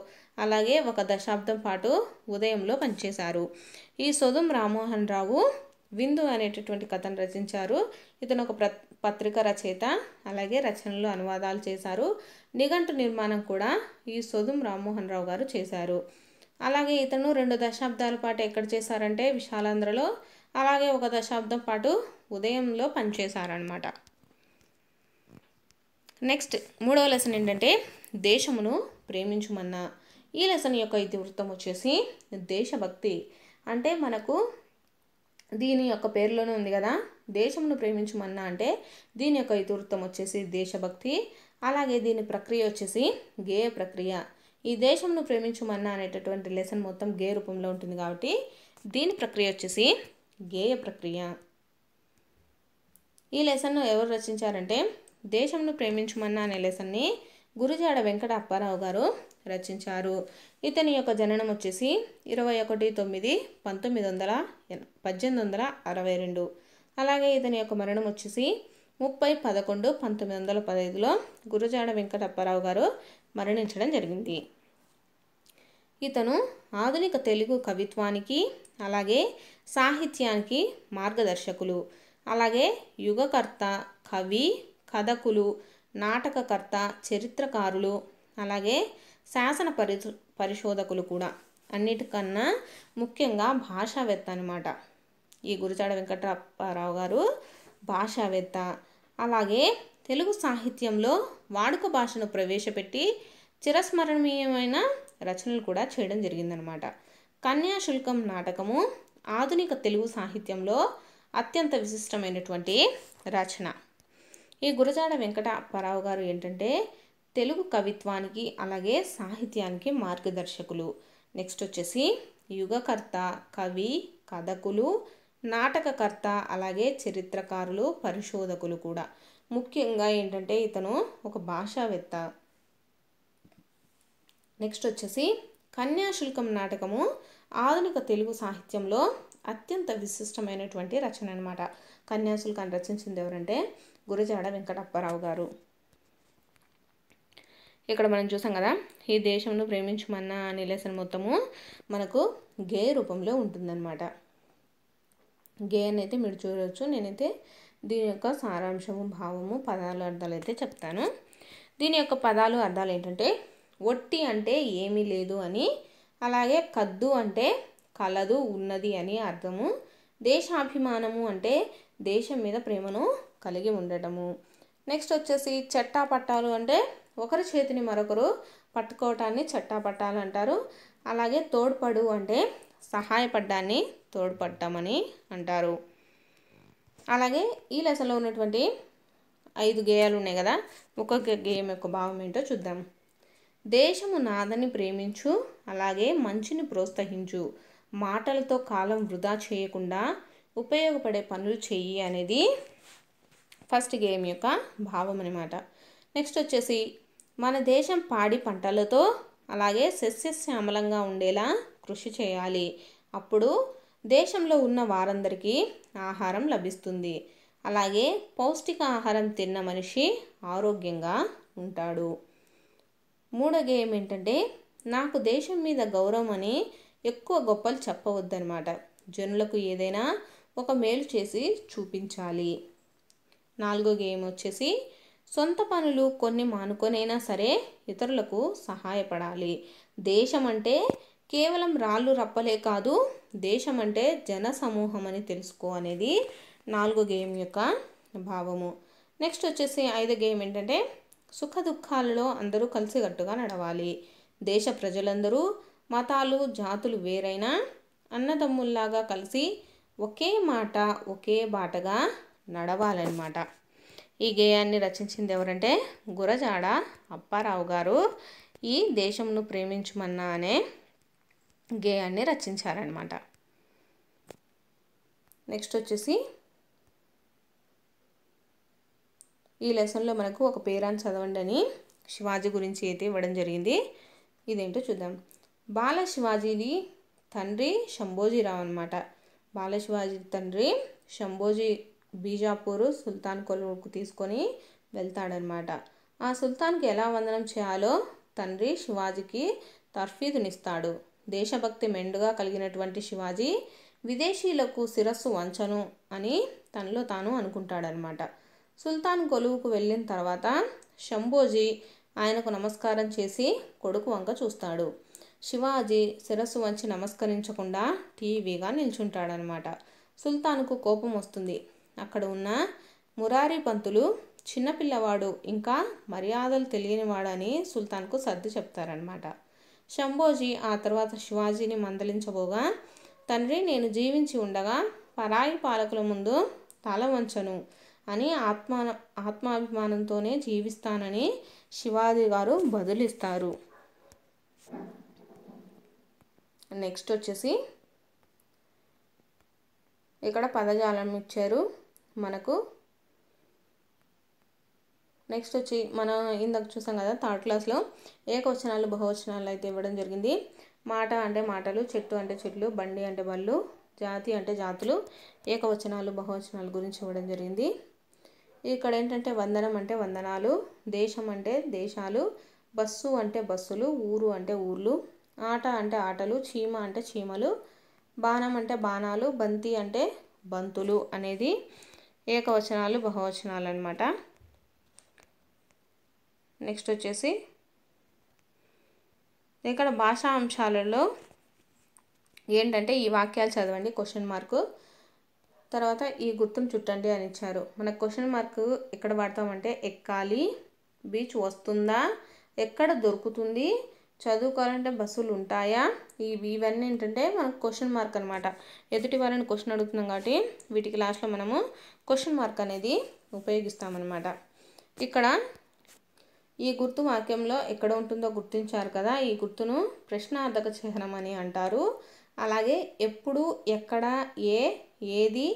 అలాగే ఒక దశాబ్దం పాటు ఉదయంలో పనిచేశారు ఈ సొదుం రామ్మోహన్ రావు విందు అనేటటువంటి కథను రచించారు ఇతను ఒక ప్ర పత్రిక రచయిత అలాగే రచనలు అనువాదాలు చేశారు నిఘంటు నిర్మాణం కూడా ఈ సొదుం రామ్మోహన్ రావు గారు చేశారు అలాగే ఇతను రెండు దశాబ్దాల పాటు ఎక్కడ చేశారంటే విశాలాంధ్రలో అలాగే ఒక దశాబ్దం పాటు ఉదయంలో పనిచేశారనమాట నెక్స్ట్ మూడవ లెసన్ ఏంటంటే దేశమును ప్రేమించుమన్న ఈ లెసన్ యొక్క ఇతివృత్తం వచ్చేసి దేశభక్తి అంటే మనకు దీని యొక్క పేరులోనే ఉంది కదా దేశమును ప్రేమించమన్నా అంటే దీని యొక్క ఇతివృత్తం వచ్చేసి దేశభక్తి అలాగే దీని ప్రక్రియ వచ్చేసి గేయ ప్రక్రియ ఈ దేశంను ప్రేమించమన్నా అనేటటువంటి లెసన్ మొత్తం గేయ రూపంలో ఉంటుంది కాబట్టి దీని ప్రక్రియ వచ్చేసి గేయ ప్రక్రియ ఈ లెసన్ను ఎవరు రచించారంటే దేశంను ప్రేమించమన్నా అనే లెసన్ని గురుజాడ వెంకట అప్పారావు గారు రచించారు ఇతని యొక్క జననం వచ్చేసి ఇరవై ఒకటి తొమ్మిది పంతొమ్మిది వందల పద్దెనిమిది వందల అరవై రెండు అలాగే ఇతని యొక్క మరణం వచ్చేసి ముప్పై పదకొండు పంతొమ్మిది వందల పదహైదులో గురుజాడ వెంకట అప్పారావు గారు మరణించడం జరిగింది ఇతను ఆధునిక తెలుగు కవిత్వానికి అలాగే సాహిత్యానికి మార్గదర్శకులు అలాగే యుగకర్త కవి కథకులు నాటకకర్త చరిత్రకారులు అలాగే శాసన పరి పరిశోధకులు కూడా అన్నిటికన్నా ముఖ్యంగా భాషావేత్త అనమాట ఈ గురుచాడ వెంకటరప్పారావు గారు భాషావేత్త అలాగే తెలుగు సాహిత్యంలో వాడుక భాషను ప్రవేశపెట్టి చిరస్మరణీయమైన రచనలు కూడా చేయడం జరిగిందనమాట కన్యాశుల్కం నాటకము ఆధునిక తెలుగు సాహిత్యంలో అత్యంత విశిష్టమైనటువంటి రచన ఈ గురజాడ వెంకట అప్పారావు గారు ఏంటంటే తెలుగు కవిత్వానికి అలాగే సాహిత్యానికి మార్గదర్శకులు నెక్స్ట్ వచ్చేసి యుగకర్త కవి కథకులు నాటకకర్త అలాగే చరిత్రకారులు పరిశోధకులు కూడా ముఖ్యంగా ఏంటంటే ఇతను ఒక భాషావేత్త నెక్స్ట్ వచ్చేసి కన్యాశుల్కం నాటకము ఆధునిక తెలుగు సాహిత్యంలో అత్యంత విశిష్టమైనటువంటి రచన అనమాట కన్యాశుల్కాన్ని రచించింది ఎవరంటే గురజాడ వెంకటప్పారావు గారు ఇక్కడ మనం చూసాం కదా ఈ దేశంను ప్రేమించమన్న నిలేసన మొత్తము మనకు గే రూపంలో ఉంటుందన్నమాట గే అని అయితే మీరు చూడవచ్చు నేనైతే దీని యొక్క సారాంశము భావము పదాలు అర్థాలు అయితే చెప్తాను దీని యొక్క పదాలు అర్థాలు ఏంటంటే ఒట్టి అంటే ఏమీ లేదు అని అలాగే కద్దు అంటే కలదు ఉన్నది అని అర్థము దేశాభిమానము అంటే దేశం మీద ప్రేమను కలిగి ఉండటము నెక్స్ట్ వచ్చేసి చెట్టా పట్టాలు అంటే ఒకరి చేతిని మరొకరు పట్టుకోవటాన్ని చెట్టా పట్టాలు అంటారు అలాగే తోడ్పడు అంటే సహాయపడ్డాన్ని తోడ్పడ్డామని అంటారు అలాగే ఈ లెసన్లో ఉన్నటువంటి ఐదు గేయాలు ఉన్నాయి కదా ఒక్కొక్క గేయం యొక్క భావం ఏంటో చూద్దాం దేశము నాదని ప్రేమించు అలాగే మంచిని ప్రోత్సహించు మాటలతో కాలం వృధా చేయకుండా ఉపయోగపడే పనులు చెయ్యి అనేది ఫస్ట్ గేమ్ యొక్క భావం అనమాట నెక్స్ట్ వచ్చేసి మన దేశం పాడి పంటలతో అలాగే సస్యశ్యామలంగా ఉండేలా కృషి చేయాలి అప్పుడు దేశంలో ఉన్న వారందరికీ ఆహారం లభిస్తుంది అలాగే పౌష్టిక ఆహారం తిన్న మనిషి ఆరోగ్యంగా ఉంటాడు మూడో గేమ్ ఏంటంటే నాకు దేశం మీద గౌరవం అని ఎక్కువ గొప్పలు చెప్పవద్దనమాట జనులకు ఏదైనా ఒక మేలు చేసి చూపించాలి నాలుగో గేమ్ వచ్చేసి సొంత పనులు కొన్ని మానుకొనైనా సరే ఇతరులకు సహాయపడాలి దేశం అంటే కేవలం రాళ్ళు రప్పలే కాదు దేశం అంటే జన సమూహం అని తెలుసుకో అనేది నాలుగో గేమ్ యొక్క భావము నెక్స్ట్ వచ్చేసి ఐదో గేమ్ ఏంటంటే సుఖ దుఃఖాలలో అందరూ కలిసికట్టుగా నడవాలి దేశ ప్రజలందరూ మతాలు జాతులు వేరైనా అన్నదమ్ముల్లాగా కలిసి ఒకే మాట ఒకే బాటగా నడవాలన్నమాట ఈ గేయాన్ని రచించింది ఎవరంటే గురజాడ అప్పారావు గారు ఈ దేశంను ప్రేమించమన్నా అనే గేయాన్ని రచించారనమాట నెక్స్ట్ వచ్చేసి ఈ లెసన్లో మనకు ఒక పేరాన్ని చదవండి అని శివాజీ గురించి అయితే ఇవ్వడం జరిగింది ఇదేంటో చూద్దాం బాల శివాజీది తండ్రి శంభోజీరావు అనమాట బాల శివాజీ తండ్రి శంభోజీ బీజాపూరు సుల్తాన్ కొలువుకు తీసుకొని వెళ్తాడనమాట ఆ సుల్తాన్కి ఎలా వందనం చేయాలో తండ్రి శివాజీకి తర్ఫీదునిస్తాడు దేశభక్తి మెండుగా కలిగినటువంటి శివాజీ విదేశీయులకు శిరస్సు వంచను అని తనలో తాను అనుకుంటాడనమాట సుల్తాన్ కొలువుకు వెళ్ళిన తర్వాత శంభోజీ ఆయనకు నమస్కారం చేసి కొడుకు వంక చూస్తాడు శివాజీ శిరస్సు వంచి నమస్కరించకుండా టీవీగా నిల్చుంటాడనమాట సుల్తాన్కు కోపం వస్తుంది అక్కడ ఉన్న మురారి పంతులు చిన్నపిల్లవాడు ఇంకా మర్యాదలు తెలియనివాడని సుల్తాన్కు సర్ది చెప్తారనమాట శంభోజీ ఆ తర్వాత శివాజీని మందలించబోగా తండ్రి నేను జీవించి ఉండగా పరాయి పాలకుల ముందు తల వంచను అని ఆత్మా ఆత్మాభిమానంతోనే జీవిస్తానని శివాజీ గారు బదులిస్తారు నెక్స్ట్ వచ్చేసి ఇక్కడ పదజాలం ఇచ్చారు మనకు నెక్స్ట్ వచ్చి మనం ఇందాక చూసాం కదా థర్డ్ క్లాస్లో ఏకవచనాలు బహువచనాలు అయితే ఇవ్వడం జరిగింది మాట అంటే మాటలు చెట్టు అంటే చెట్లు బండి అంటే బళ్ళు జాతి అంటే జాతులు ఏకవచనాలు బహువచనాలు గురించి ఇవ్వడం జరిగింది ఇక్కడ ఏంటంటే వందనం అంటే వందనాలు దేశం అంటే దేశాలు బస్సు అంటే బస్సులు ఊరు అంటే ఊర్లు ఆట అంటే ఆటలు చీమ అంటే చీమలు బాణం అంటే బాణాలు బంతి అంటే బంతులు అనేది ఏకవచనాలు బహువచనాలు అనమాట నెక్స్ట్ వచ్చేసి ఇక్కడ భాషా అంశాలలో ఏంటంటే ఈ వాక్యాలు చదవండి క్వశ్చన్ మార్కు తర్వాత ఈ గుర్తును చుట్టండి అని ఇచ్చారు మన క్వశ్చన్ మార్క్ ఎక్కడ వాడతామంటే ఎక్కాలి బీచ్ వస్తుందా ఎక్కడ దొరుకుతుంది చదువుకోవాలంటే బస్సులు ఉంటాయా ఇవి ఇవన్నీ ఏంటంటే మనకు క్వశ్చన్ మార్క్ అనమాట ఎదుటి వారిని క్వశ్చన్ అడుగుతున్నాం కాబట్టి వీటికి లాస్ట్లో మనము క్వశ్చన్ మార్క్ అనేది ఉపయోగిస్తామన్నమాట ఇక్కడ ఈ గుర్తు వాక్యంలో ఎక్కడ ఉంటుందో గుర్తించారు కదా ఈ గుర్తును ప్రశ్నార్థక చిహ్నం అని అంటారు అలాగే ఎప్పుడు ఎక్కడ ఏ ఏది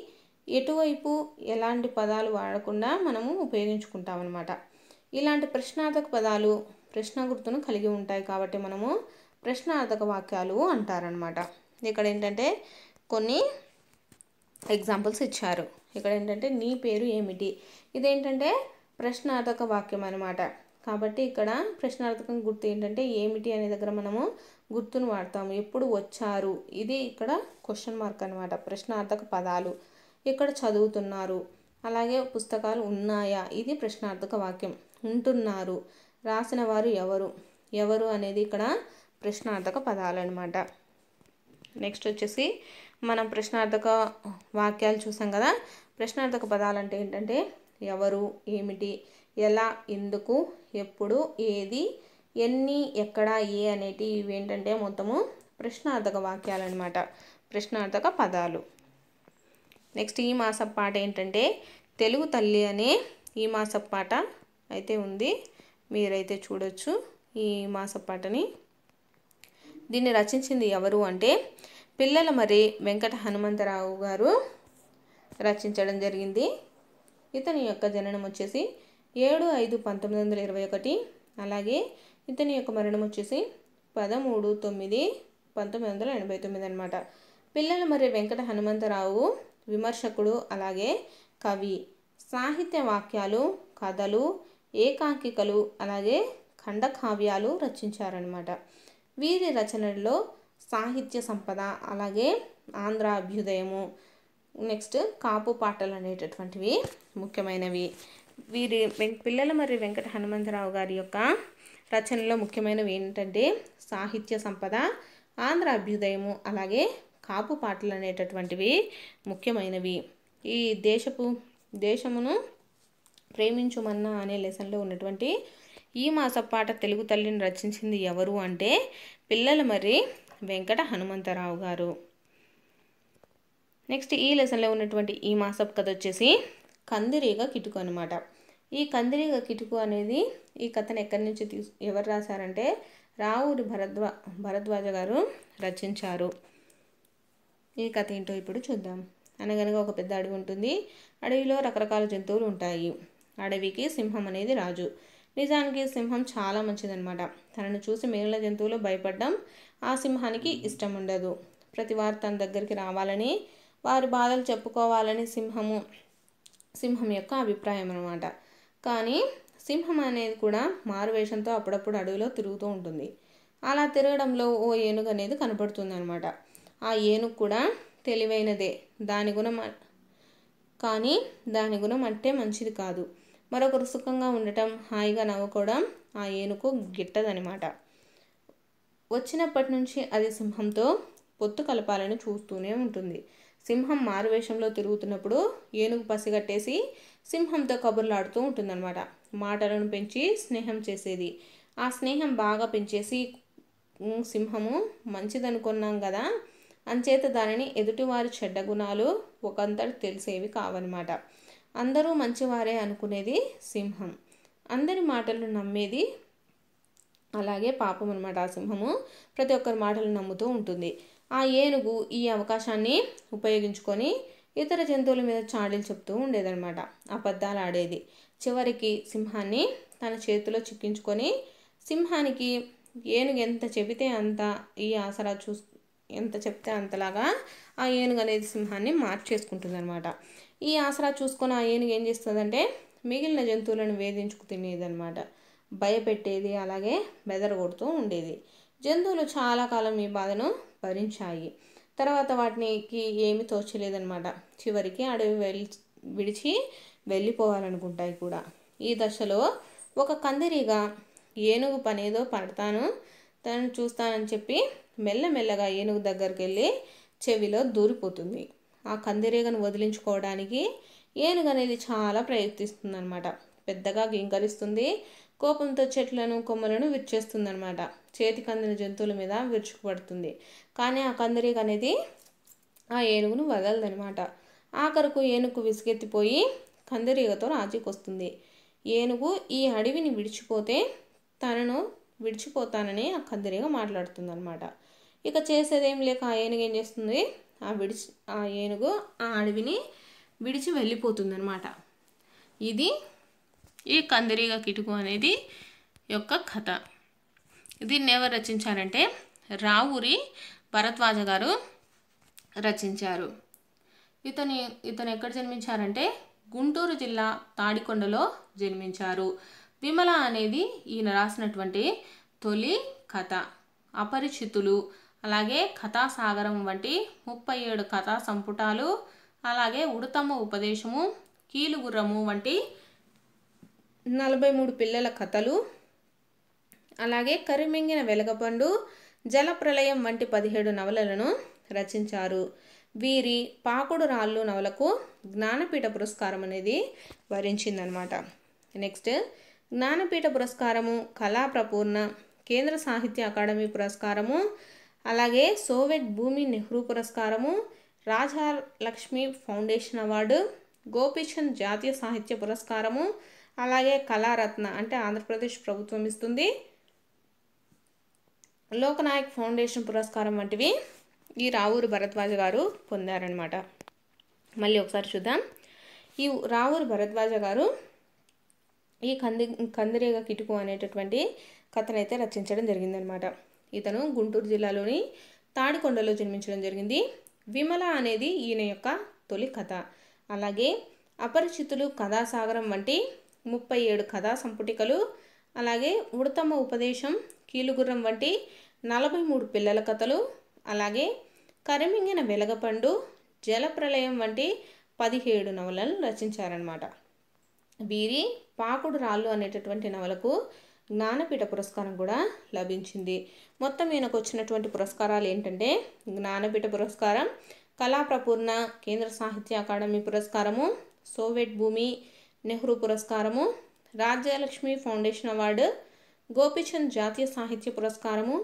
ఎటువైపు ఎలాంటి పదాలు వాడకుండా మనము ఉపయోగించుకుంటామన్నమాట ఇలాంటి ప్రశ్నార్థక పదాలు ప్రశ్న గుర్తును కలిగి ఉంటాయి కాబట్టి మనము ప్రశ్నార్థక వాక్యాలు అంటారనమాట ఇక్కడ ఏంటంటే కొన్ని ఎగ్జాంపుల్స్ ఇచ్చారు ఇక్కడ ఏంటంటే నీ పేరు ఏమిటి ఇదేంటంటే ప్రశ్నార్థక వాక్యం అనమాట కాబట్టి ఇక్కడ ప్రశ్నార్థకం గుర్తు ఏంటంటే ఏమిటి అనే దగ్గర మనము గుర్తును వాడతాము ఎప్పుడు వచ్చారు ఇది ఇక్కడ క్వశ్చన్ మార్క్ అనమాట ప్రశ్నార్థక పదాలు ఇక్కడ చదువుతున్నారు అలాగే పుస్తకాలు ఉన్నాయా ఇది ప్రశ్నార్థక వాక్యం ఉంటున్నారు రాసిన వారు ఎవరు ఎవరు అనేది ఇక్కడ ప్రశ్నార్థక పదాలు అనమాట నెక్స్ట్ వచ్చేసి మనం ప్రశ్నార్థక వాక్యాలు చూసాం కదా ప్రశ్నార్థక పదాలు అంటే ఏంటంటే ఎవరు ఏమిటి ఎలా ఎందుకు ఎప్పుడు ఏది ఎన్ని ఎక్కడ ఏ అనేటి ఇవేంటంటే మొత్తము ప్రశ్నార్థక వాక్యాలు అనమాట ప్రశ్నార్థక పదాలు నెక్స్ట్ ఈ మాసపు పాట ఏంటంటే తెలుగు తల్లి అనే ఈ మాసపు పాట అయితే ఉంది మీరైతే చూడొచ్చు ఈ మాసపాటని దీన్ని రచించింది ఎవరు అంటే పిల్లల మరి వెంకట హనుమంతరావు గారు రచించడం జరిగింది ఇతని యొక్క జననం వచ్చేసి ఏడు ఐదు పంతొమ్మిది వందల ఇరవై ఒకటి అలాగే ఇతని యొక్క మరణం వచ్చేసి పదమూడు తొమ్మిది పంతొమ్మిది వందల ఎనభై తొమ్మిది అనమాట పిల్లల మరి వెంకట హనుమంతరావు విమర్శకుడు అలాగే కవి సాహిత్య వాక్యాలు కథలు ఏకాంకికలు అలాగే ఖండకావ్యాలు రచించారనమాట వీరి రచనల్లో సాహిత్య సంపద అలాగే ఆంధ్ర అభ్యుదయము నెక్స్ట్ కాపు పాటలు అనేటటువంటివి ముఖ్యమైనవి వీరి పిల్లల మరి వెంకట హనుమంతరావు గారి యొక్క రచనలో ముఖ్యమైనవి ఏంటంటే సాహిత్య సంపద ఆంధ్ర అభ్యుదయము అలాగే కాపు పాటలు అనేటటువంటివి ముఖ్యమైనవి ఈ దేశపు దేశమును ప్రేమించుమన్నా అనే లెసన్లో ఉన్నటువంటి ఈ పాట తెలుగు తల్లిని రచించింది ఎవరు అంటే పిల్లల మరి వెంకట హనుమంతరావు గారు నెక్స్ట్ ఈ లెసన్లో ఉన్నటువంటి ఈ మాసపు కథ వచ్చేసి కందిరీగ కిటుకు అనమాట ఈ కందిరీగ కిటుకు అనేది ఈ కథను ఎక్కడి నుంచి తీసు ఎవరు రాశారంటే రావురి భరద్వా భరద్వాజ గారు రచించారు ఈ కథ ఏంటో ఇప్పుడు చూద్దాం అనగనగా ఒక పెద్ద అడవి ఉంటుంది అడవిలో రకరకాల జంతువులు ఉంటాయి అడవికి సింహం అనేది రాజు నిజానికి సింహం చాలా మంచిదనమాట తనను చూసి మిగిలిన జంతువులు భయపడడం ఆ సింహానికి ఇష్టం ఉండదు ప్రతి వారు తన దగ్గరికి రావాలని వారి బాధలు చెప్పుకోవాలని సింహము సింహం యొక్క అభిప్రాయం అనమాట కానీ సింహం అనేది కూడా మారువేషంతో అప్పుడప్పుడు అడవిలో తిరుగుతూ ఉంటుంది అలా తిరగడంలో ఓ ఏనుగు అనేది కనపడుతుంది అనమాట ఆ ఏనుగు కూడా తెలివైనదే దాని గుణం కానీ దాని గుణం అంటే మంచిది కాదు మరొకరు సుఖంగా ఉండటం హాయిగా నవ్వుకోవడం ఆ ఏనుకు గిట్టదనమాట వచ్చినప్పటి నుంచి అది సింహంతో పొత్తు కలపాలని చూస్తూనే ఉంటుంది సింహం మారువేషంలో తిరుగుతున్నప్పుడు ఏనుగు పసిగట్టేసి సింహంతో కబుర్లాడుతూ ఉంటుందన్నమాట మాటలను పెంచి స్నేహం చేసేది ఆ స్నేహం బాగా పెంచేసి సింహము మంచిదనుకున్నాం కదా అంచేత దానిని ఎదుటివారి చెడ్డ గుణాలు ఒకంతటి తెలిసేవి కావన్నమాట అందరూ మంచివారే అనుకునేది సింహం అందరి మాటలు నమ్మేది అలాగే పాపం అనమాట ఆ సింహము ప్రతి ఒక్కరి మాటలు నమ్ముతూ ఉంటుంది ఆ ఏనుగు ఈ అవకాశాన్ని ఉపయోగించుకొని ఇతర జంతువుల మీద చాడీలు చెప్తూ ఉండేదన్నమాట అబద్ధాలు ఆడేది చివరికి సింహాన్ని తన చేతిలో చిక్కించుకొని సింహానికి ఏనుగు ఎంత చెబితే అంత ఈ ఆసరా చూ ఎంత చెప్తే అంతలాగా ఆ ఏనుగు అనేది సింహాన్ని మార్చేసుకుంటుంది అనమాట ఈ ఆసరా చూసుకున్న ఆ ఏనుగు ఏం చేస్తుందంటే మిగిలిన జంతువులను వేధించుకు తినేదనమాట భయపెట్టేది అలాగే బెదరగొడుతూ ఉండేది జంతువులు చాలా కాలం ఈ బాధను భరించాయి తర్వాత వాటికి ఏమి తోచలేదనమాట చివరికి అడవి వెళ్ళి విడిచి వెళ్ళిపోవాలనుకుంటాయి కూడా ఈ దశలో ఒక కందిరీగా ఏనుగు పనేదో పడతాను తను చూస్తానని చెప్పి మెల్లమెల్లగా ఏనుగు దగ్గరికి వెళ్ళి చెవిలో దూరిపోతుంది ఆ కందిరీగను వదిలించుకోవడానికి ఏనుగు అనేది చాలా ప్రయత్నిస్తుంది అనమాట పెద్దగా గింకరిస్తుంది కోపంతో చెట్లను కొమ్మలను విరిచేస్తుంది అనమాట చేతి కందిన జంతువుల మీద విరుచుకుపడుతుంది కానీ ఆ కందిరీగ అనేది ఆ ఏనుగును వదలదనమాట ఆఖరుకు ఏనుగు విసుగెత్తిపోయి కందిరీగతో రాజీకొస్తుంది ఏనుగు ఈ అడవిని విడిచిపోతే తనను విడిచిపోతానని ఆ కందిరీగ మాట్లాడుతుందనమాట ఇక చేసేదేం లేక ఆ ఏనుగు ఏం చేస్తుంది ఆ విడిచి ఆ ఏనుగు ఆ అడవిని విడిచి వెళ్ళిపోతుందనమాట ఇది ఈ కందిరీగ కిటుకు అనేది యొక్క కథ దీన్ని ఎవరు రచించారంటే రావురి భరద్వాజ గారు రచించారు ఇతని ఇతను ఎక్కడ జన్మించారంటే గుంటూరు జిల్లా తాడికొండలో జన్మించారు విమల అనేది ఈయన రాసినటువంటి తొలి కథ అపరిచితులు అలాగే కథాసాగరం వంటి ముప్పై ఏడు కథా సంపుటాలు అలాగే ఉడతమ్మ ఉపదేశము కీలుగుర్రము వంటి నలభై మూడు పిల్లల కథలు అలాగే కరిమింగిన వెలగపండు జలప్రలయం వంటి పదిహేడు నవలలను రచించారు వీరి పాకుడు రాళ్ళు నవలకు జ్ఞానపీఠ పురస్కారం అనేది వరించిందనమాట నెక్స్ట్ జ్ఞానపీఠ పురస్కారము కళా ప్రపూర్ణ కేంద్ర సాహిత్య అకాడమీ పురస్కారము అలాగే సోవియట్ భూమి నెహ్రూ పురస్కారము రాజా లక్ష్మి ఫౌండేషన్ అవార్డు గోపీచంద్ జాతీయ సాహిత్య పురస్కారము అలాగే కళారత్న అంటే ఆంధ్రప్రదేశ్ ప్రభుత్వం ఇస్తుంది లోకనాయక్ ఫౌండేషన్ పురస్కారం వంటివి ఈ రావూరు భరద్వాజ గారు పొందారనమాట మళ్ళీ ఒకసారి చూద్దాం ఈ రావూరు భరద్వాజ గారు ఈ కంది కందిరేగ కిటుకు అనేటటువంటి కథనైతే రచించడం జరిగిందనమాట ఇతను గుంటూరు జిల్లాలోని తాడికొండలో జన్మించడం జరిగింది విమల అనేది ఈయన యొక్క తొలి కథ అలాగే అపరిచితులు కథాసాగరం వంటి ముప్పై ఏడు కథా సంపుటికలు అలాగే ఉడతమ్మ ఉపదేశం కీలుగుర్రం వంటి నలభై మూడు పిల్లల కథలు అలాగే కరిమింగిన వెలగపండు జలప్రలయం వంటి పదిహేడు నవలను రచించారనమాట వీరి పాకుడు రాళ్ళు అనేటటువంటి నవలకు జ్ఞానపీఠ పురస్కారం కూడా లభించింది మొత్తం ఈయనకు వచ్చినటువంటి పురస్కారాలు ఏంటంటే జ్ఞానపీఠ పురస్కారం కళాప్రపూర్ణ కేంద్ర సాహిత్య అకాడమీ పురస్కారము సోవియట్ భూమి నెహ్రూ పురస్కారము రాజ్యలక్ష్మి ఫౌండేషన్ అవార్డు గోపిచంద్ జాతీయ సాహిత్య పురస్కారము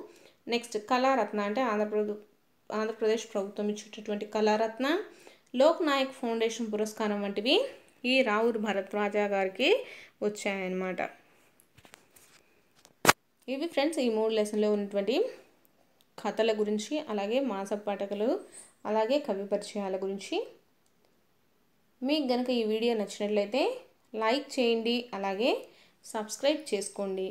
నెక్స్ట్ కళారత్న అంటే ఆంధ్రప్రదేశ్ ఆంధ్రప్రదేశ్ ప్రభుత్వం ఇచ్చేటటువంటి కళారత్న లోక్ నాయక్ ఫౌండేషన్ పురస్కారం వంటివి ఈ రావుర్ రాజా గారికి వచ్చాయన్నమాట ఇవి ఫ్రెండ్స్ ఈ మూడు లెసన్లో ఉన్నటువంటి కథల గురించి అలాగే మాస పాఠకలు అలాగే కవి పరిచయాల గురించి మీకు గనక ఈ వీడియో నచ్చినట్లయితే లైక్ చేయండి అలాగే సబ్స్క్రైబ్ చేసుకోండి